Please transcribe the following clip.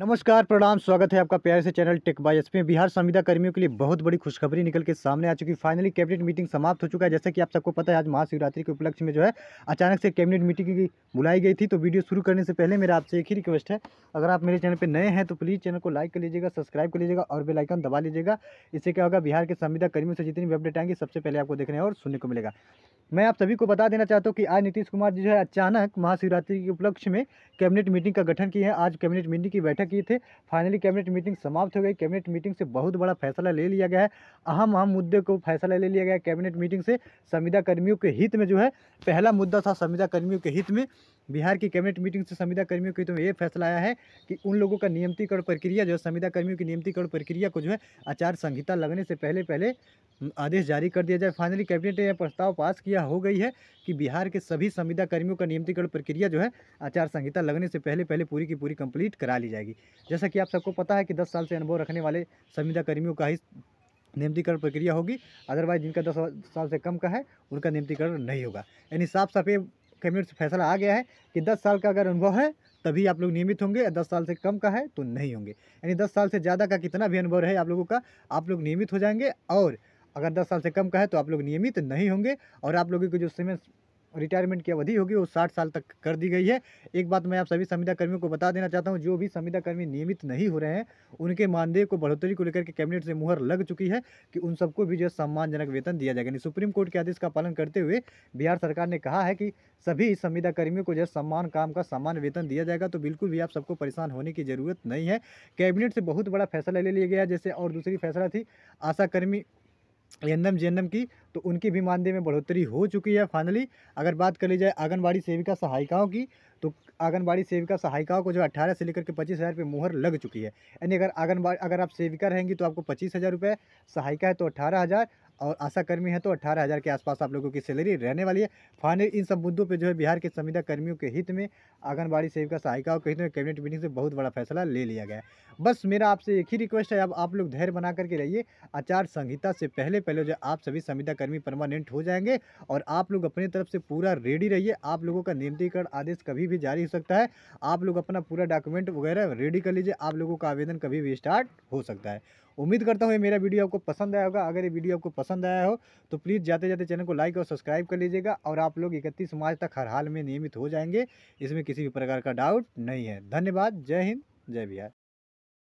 नमस्कार प्रणाम स्वागत है आपका प्यार से channel tech by S Bihar संविदा कर्मियों के लिए बहुत बड़ी खुशखबरी निकल के सामने आ चुकी फाइनली कैबिनेट मीटिंग समाप्त हो चुका है जैसे कि आप सबको पता है आज महाशिवरात्रि के उपलक्ष्य में जो है अचानक से कैबिनेट मीटिंग की बुलाई गई थी तो वीडियो शुरू करने से पहले मेरा आपसे एक ही रिक्वेस्ट है अगर आप मेरे चैनल पर नए हैं तो प्लीज़ चैनल को लाइक कर लीजिएगा सब्सक्राइब कर लीजिएगा और बेलाइकन दबा लीजिएगा इससे क्या होगा बिहार के संविदा कर्मियों से जितनी भी अपडेट आएंगे सबसे पहले आपको देखने और सुनने को मिलेगा मैं आप सभी को बता देना चाहता हूँ कि आज नीतीश कुमार जी जो है अचानक महाशिवरात्रि के उपलक्ष्य में कैबिनेट मीटिंग का गठन किए हैं आज कैबिनेट मीटिंग की बैठक की थी फाइनली कैबिनेट मीटिंग समाप्त हो गई कैबिनेट मीटिंग से बहुत बड़ा फैसला ले लिया गया है अहम अहम मुद्दे को फैसला ले लिया गया कैबिनेट मीटिंग से संविदा कर्मियों के हित में जो है पहला मुद्दा था संविदा कर्मियों के हित में बिहार की कैबिनेट मीटिंग से संविदा कर्मियों के हित तो में ये फैसला आया है कि उन लोगों का नियमितकरण प्रक्रिया जो है संविदा कर्मियों की नियमतीकरण प्रक्रिया को जो है आचार संहिता लगने से पहले पहले हम्म, आदेश जारी कर दिया जाए फाइनली कैबिनेट ने यह प्रस्ताव पास किया हो गई है कि बिहार के सभी संविदा कर्मियों का नियमतीकरण प्रक्रिया जो है आचार संहिता लगने से पहले पहले पूरी की पूरी कंप्लीट करा ली जाएगी जैसा कि आप सबको पता है कि दस साल से अनुभव रखने वाले संविदा कर्मियों का ही नियमतीकरण प्रक्रिया होगी अदरवाइज जिनका दस साल से कम का है उनका नियमतीकरण नहीं होगा यानी साफ साफ ये कैबिनेट से फैसला आ गया है कि दस साल का अगर अनुभव है तभी आप लोग नियमित होंगे दस साल से कम का है तो नहीं होंगे यानी दस साल से ज़्यादा का कितना भी अनुभव रहे आप लोगों का आप लोग नियमित हो जाएंगे और अगर दस साल से कम का है तो आप लोग नियमित नहीं होंगे और आप लोगों की जो सीमेंस रिटायरमेंट की अवधि होगी वो साठ साल तक कर दी गई है एक बात मैं आप सभी संविदा कर्मियों को बता देना चाहता हूँ जो भी संविदा कर्मी नियमित नहीं हो रहे हैं उनके मानदेय को बढ़ोतरी को लेकर के कैबिनेट से मुहर लग चुकी है कि उन सबको भी जो है सम्मानजनक वेतन दिया जाएगा यानी सुप्रीम कोर्ट के आदेश का पालन करते हुए बिहार सरकार ने कहा है कि सभी संविदा कर्मियों को जो है सम्मान काम का सम्मान वेतन दिया जाएगा तो बिल्कुल भी आप सबको परेशान होने की जरूरत नहीं है कैबिनेट से बहुत बड़ा फैसला ले लिया गया जैसे और दूसरी फैसला थी आशाकर्मी एन एम की तो उनकी भी मानदेय में बढ़ोतरी हो चुकी है फाइनली अगर बात कर ली जाए आंगनबाड़ी सेविका सहायिकाओं की तो आंगनबाड़ी सेविका सहायिकाओं को जो 18 से लेकर के पच्चीस हज़ार रुपये मुहर लग चुकी है यानी अगर आंगनबाड़ी अगर आप सेविका रहेंगी तो आपको पच्चीस हज़ार रुपये सहायिका है तो अट्ठारह हज़ार और आशा कर्मी है तो अट्ठारह हज़ार के आसपास आप लोगों की सैलरी रहने वाली है फाइनल इन सब मुद्दों पे जो है बिहार के संविदा कर्मियों के हित में आंगनबाड़ी सेविका सहायिकाओं के हित में कैबिनेट मीटिंग से बहुत बड़ा फैसला ले लिया गया बस मेरा आपसे एक ही रिक्वेस्ट है अब आप लोग धैर्य बना करके रहिए आचार संहिता से पहले पहले जो आप सभी संविदा कर्मी परमानेंट हो जाएंगे और आप लोग अपनी तरफ से पूरा रेडी रहिए आप लोगों का नियमितीकरण आदेश कभी भी जारी हो सकता है आप लोग अपना पूरा डॉक्यूमेंट वगैरह रेडी कर लीजिए आप लोगों का आवेदन कभी भी स्टार्ट हो सकता है उम्मीद करता हूँ मेरा वीडियो आपको पसंद आया होगा अगर ये वीडियो आपको पसंद आया हो तो प्लीज़ जाते जाते चैनल को लाइक और सब्सक्राइब कर लीजिएगा और आप लोग इकतीस मार्च तक हर हाल में नियमित हो जाएंगे इसमें किसी भी प्रकार का डाउट नहीं है धन्यवाद जय हिंद जय बिहार